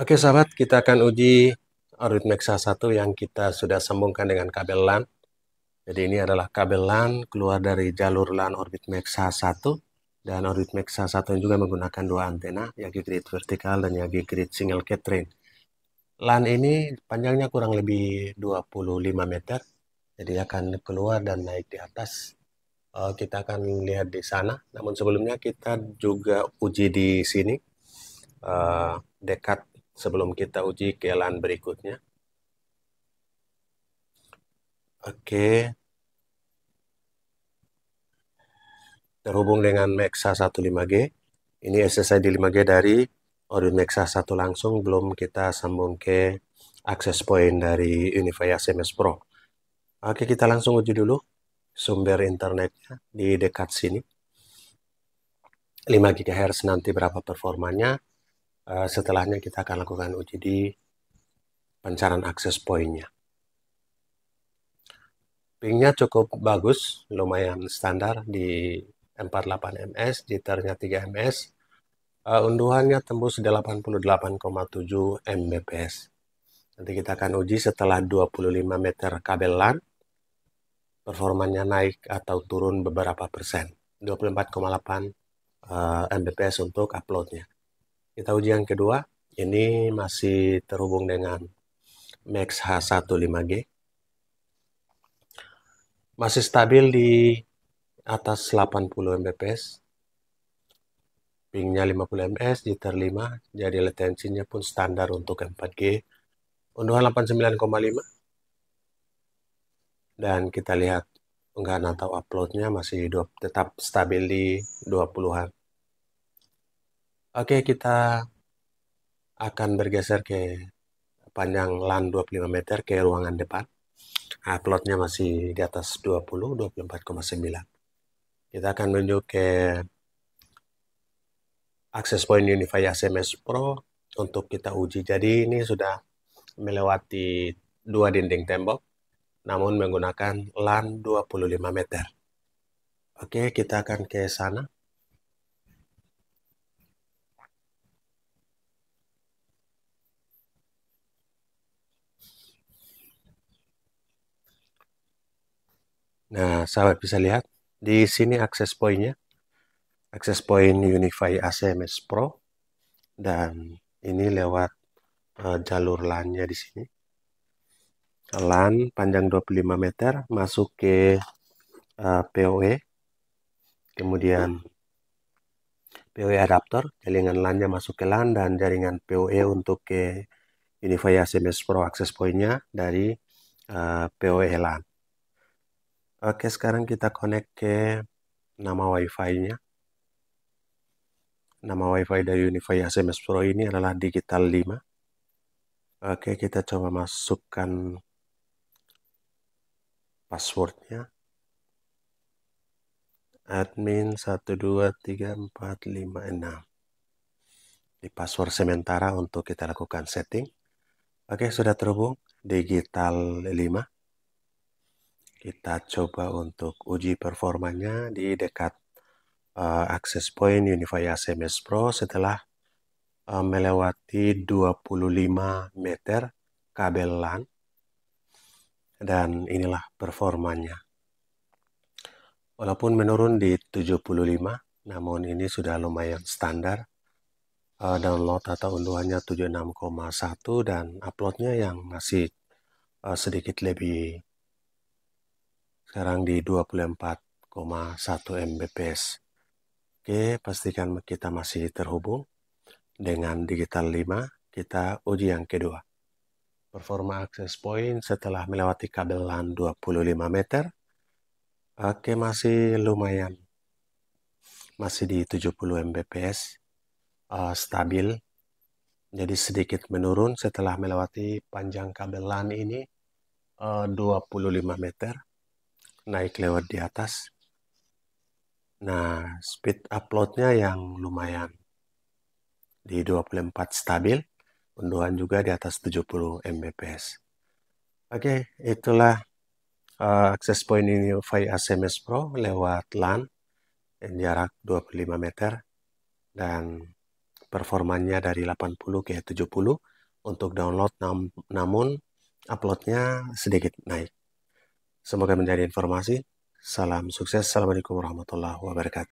Oke sahabat, kita akan uji Arduino 1 yang kita sudah sambungkan dengan kabel LAN. Jadi ini adalah kabel LAN keluar dari jalur LAN Orbit Maxa 1 dan Orbit Mexa 1 juga menggunakan dua antena, Yagi Grid vertikal dan Yagi Grid single catering. LAN ini panjangnya kurang lebih 25 meter, jadi akan keluar dan naik di atas. Eh, kita akan lihat di sana, namun sebelumnya kita juga uji di sini, eh, dekat sebelum kita uji kelan berikutnya. Oke. Terhubung dengan Mexa 15G. Ini SSID 5G dari Odin Meksa 1 langsung belum kita sambung ke akses point dari Unify SMS Pro. Oke, kita langsung uji dulu sumber internetnya di dekat sini. 5 GHz nanti berapa performanya? Eh, setelahnya kita akan lakukan uji di pancaran akses poinnya. Pingnya cukup bagus, lumayan standar di 48 ms, jitternya 3 ms, uh, unduhannya tembus 88,7 mbps. Nanti kita akan uji setelah 25 meter kabel LAN, performanya naik atau turun beberapa persen. 24,8 uh, Mbps untuk uploadnya. Kita ujian kedua, ini masih terhubung dengan Max H15G. Masih stabil di atas 80 Mbps. Pingnya 50 ms, jitter 5, jadi latensinya pun standar untuk 4G. Unduhan 89,5. Dan kita lihat enggak atau uploadnya masih tetap stabil di 20-an. Oke, kita akan bergeser ke panjang LAN 25 meter ke ruangan depan. Nah, plotnya masih di atas 20, 24,9. Kita akan menuju ke access point Unify SMS Pro untuk kita uji. Jadi ini sudah melewati dua dinding tembok, namun menggunakan LAN 25 meter. Oke, kita akan ke sana. Nah, sahabat bisa lihat di sini akses pointnya, Akses point Unify ACMS Pro dan ini lewat uh, jalur LAN-nya di sini. LAN panjang 25 meter masuk ke uh, eh, PoE. Kemudian PoE adapter, jaringan LAN-nya masuk ke LAN dan jaringan PoE untuk ke Unify ACMS Pro akses pointnya dari uh, eh, PoE LAN. Oke, sekarang kita connect ke nama Wi-Fi nya Nama Wi-Fi dari Unify SMS Pro ini adalah Digital 5. Oke, kita coba masukkan passwordnya. Admin 123456. Di password sementara untuk kita lakukan setting. Oke, sudah terhubung Digital 5 kita coba untuk uji performanya di dekat uh, eh, access point Unify SMS Pro setelah uh, melewati 25 meter kabel LAN dan inilah performanya. Walaupun menurun di 75, namun ini sudah lumayan standar. Uh, download atau unduhannya 76,1 dan uploadnya yang masih uh, sedikit lebih sekarang di 24,1 Mbps. Oke, pastikan kita masih terhubung dengan digital 5, kita uji yang kedua. Performa access point setelah melewati kabel LAN 25 meter. Oke, masih lumayan. Masih di 70 Mbps. Uh, stabil. Jadi sedikit menurun setelah melewati panjang kabel LAN ini eh, uh, 25 meter naik lewat di atas. Nah, speed uploadnya yang lumayan di 24 stabil, unduhan juga di atas 70 Mbps. Oke, okay, itulah uh, akses point ini via SMS Pro lewat LAN yang jarak 25 meter dan performanya dari 80 ke 70 untuk download nam namun uploadnya sedikit naik. Semoga menjadi informasi. Salam sukses. Assalamualaikum warahmatullahi wabarakatuh.